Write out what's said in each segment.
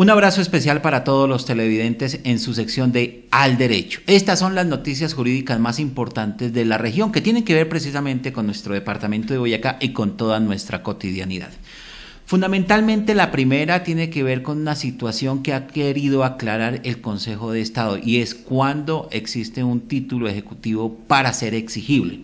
Un abrazo especial para todos los televidentes en su sección de Al Derecho. Estas son las noticias jurídicas más importantes de la región que tienen que ver precisamente con nuestro departamento de Boyacá y con toda nuestra cotidianidad. Fundamentalmente la primera tiene que ver con una situación que ha querido aclarar el Consejo de Estado y es cuándo existe un título ejecutivo para ser exigible.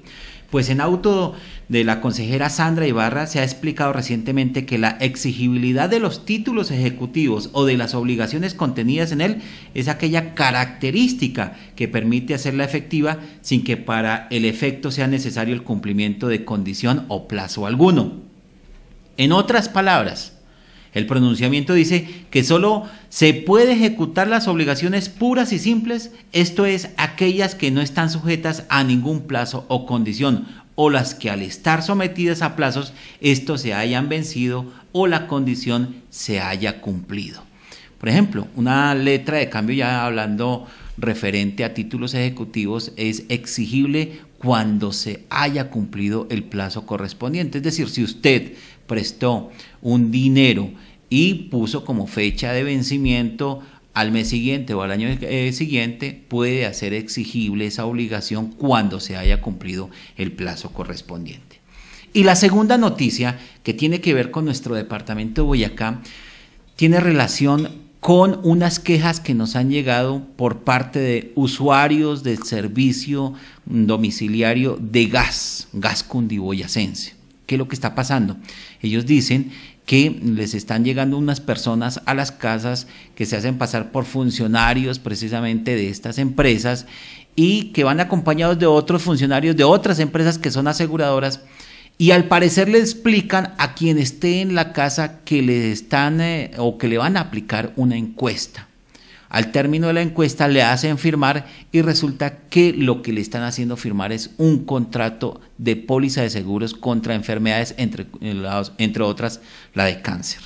Pues en auto de la consejera Sandra Ibarra se ha explicado recientemente que la exigibilidad de los títulos ejecutivos o de las obligaciones contenidas en él es aquella característica que permite hacerla efectiva sin que para el efecto sea necesario el cumplimiento de condición o plazo alguno. En otras palabras, el pronunciamiento dice que solo se puede ejecutar las obligaciones puras y simples, esto es, aquellas que no están sujetas a ningún plazo o condición, o las que al estar sometidas a plazos, estos se hayan vencido o la condición se haya cumplido. Por ejemplo, una letra de cambio ya hablando referente a títulos ejecutivos es exigible cuando se haya cumplido el plazo correspondiente. Es decir, si usted prestó un dinero y puso como fecha de vencimiento al mes siguiente o al año eh, siguiente, puede hacer exigible esa obligación cuando se haya cumplido el plazo correspondiente. Y la segunda noticia que tiene que ver con nuestro departamento de Boyacá tiene relación con unas quejas que nos han llegado por parte de usuarios del servicio domiciliario de gas, gas cundiboyacense. ¿Qué es lo que está pasando? Ellos dicen que les están llegando unas personas a las casas que se hacen pasar por funcionarios precisamente de estas empresas y que van acompañados de otros funcionarios de otras empresas que son aseguradoras y al parecer le explican a quien esté en la casa que le están eh, o que le van a aplicar una encuesta. Al término de la encuesta le hacen firmar y resulta que lo que le están haciendo firmar es un contrato de póliza de seguros contra enfermedades, entre, eh, entre otras la de cáncer.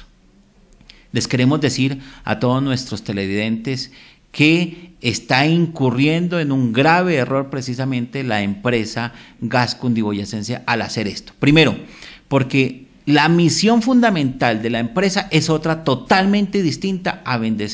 Les queremos decir a todos nuestros televidentes que está incurriendo en un grave error precisamente la empresa Gas al hacer esto. Primero, porque la misión fundamental de la empresa es otra totalmente distinta a vender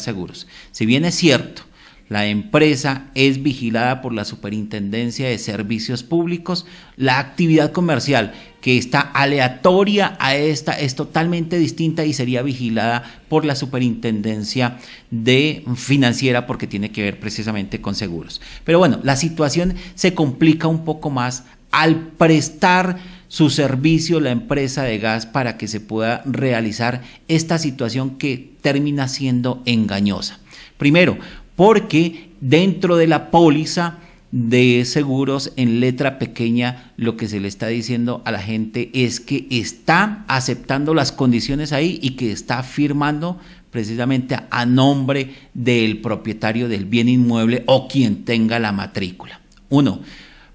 seguros. Si bien es cierto, la empresa es vigilada por la Superintendencia de Servicios Públicos. La actividad comercial que está aleatoria a esta es totalmente distinta y sería vigilada por la Superintendencia de Financiera porque tiene que ver precisamente con seguros. Pero bueno, la situación se complica un poco más al prestar su servicio la empresa de gas para que se pueda realizar esta situación que termina siendo engañosa. Primero, porque dentro de la póliza de seguros en letra pequeña lo que se le está diciendo a la gente es que está aceptando las condiciones ahí y que está firmando precisamente a nombre del propietario del bien inmueble o quien tenga la matrícula. Uno,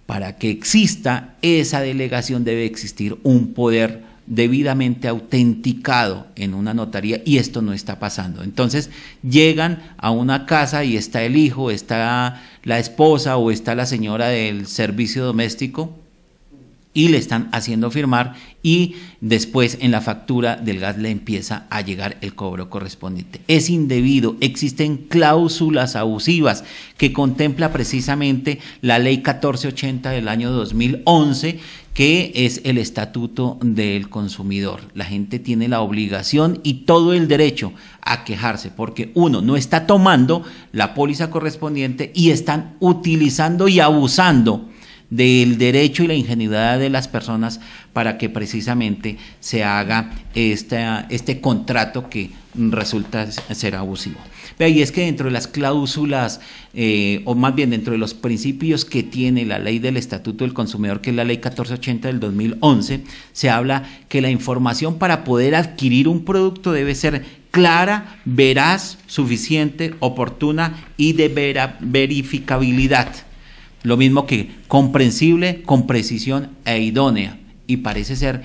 para que exista esa delegación debe existir un poder debidamente autenticado en una notaría y esto no está pasando. Entonces llegan a una casa y está el hijo, está la esposa o está la señora del servicio doméstico y le están haciendo firmar y después en la factura del gas le empieza a llegar el cobro correspondiente. Es indebido, existen cláusulas abusivas que contempla precisamente la ley 1480 del año 2011 que es el estatuto del consumidor. La gente tiene la obligación y todo el derecho a quejarse porque uno no está tomando la póliza correspondiente y están utilizando y abusando del derecho y la ingenuidad de las personas para que precisamente se haga esta, este contrato que resulta ser abusivo. Y es que dentro de las cláusulas, eh, o más bien dentro de los principios que tiene la ley del Estatuto del Consumidor, que es la ley 1480 del 2011, se habla que la información para poder adquirir un producto debe ser clara, veraz, suficiente, oportuna y de verificabilidad. Lo mismo que comprensible, con precisión e idónea. Y parece ser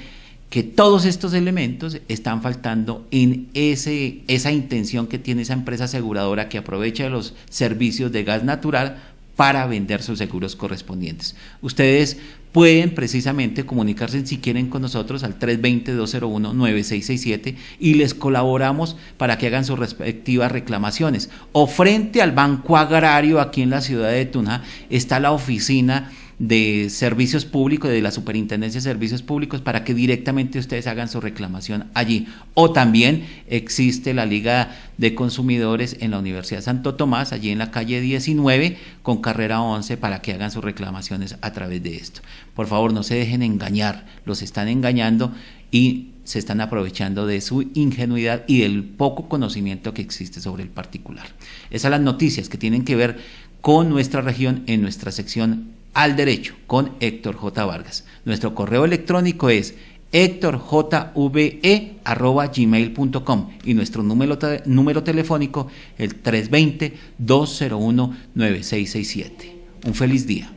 que todos estos elementos están faltando en ese, esa intención que tiene esa empresa aseguradora que aprovecha los servicios de gas natural para vender sus seguros correspondientes. Ustedes pueden precisamente comunicarse si quieren con nosotros al 320-201-9667 y les colaboramos para que hagan sus respectivas reclamaciones. O frente al Banco Agrario aquí en la ciudad de Tunja está la oficina de servicios públicos, de la Superintendencia de Servicios Públicos, para que directamente ustedes hagan su reclamación allí. O también existe la Liga de Consumidores en la Universidad Santo Tomás, allí en la calle 19, con carrera 11, para que hagan sus reclamaciones a través de esto. Por favor, no se dejen engañar, los están engañando y se están aprovechando de su ingenuidad y del poco conocimiento que existe sobre el particular. Esas son las noticias que tienen que ver con nuestra región en nuestra sección al Derecho con Héctor J. Vargas. Nuestro correo electrónico es héctorjve.gmail.com y nuestro número, número telefónico el 320-201-9667. Un feliz día.